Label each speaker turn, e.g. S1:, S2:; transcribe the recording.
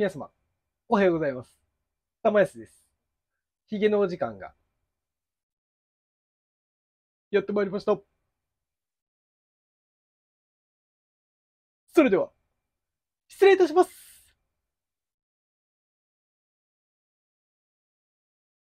S1: 皆様、おはようございます。玉安です。ヒゲのお時間が、やってまいりました。それでは、失礼いたします。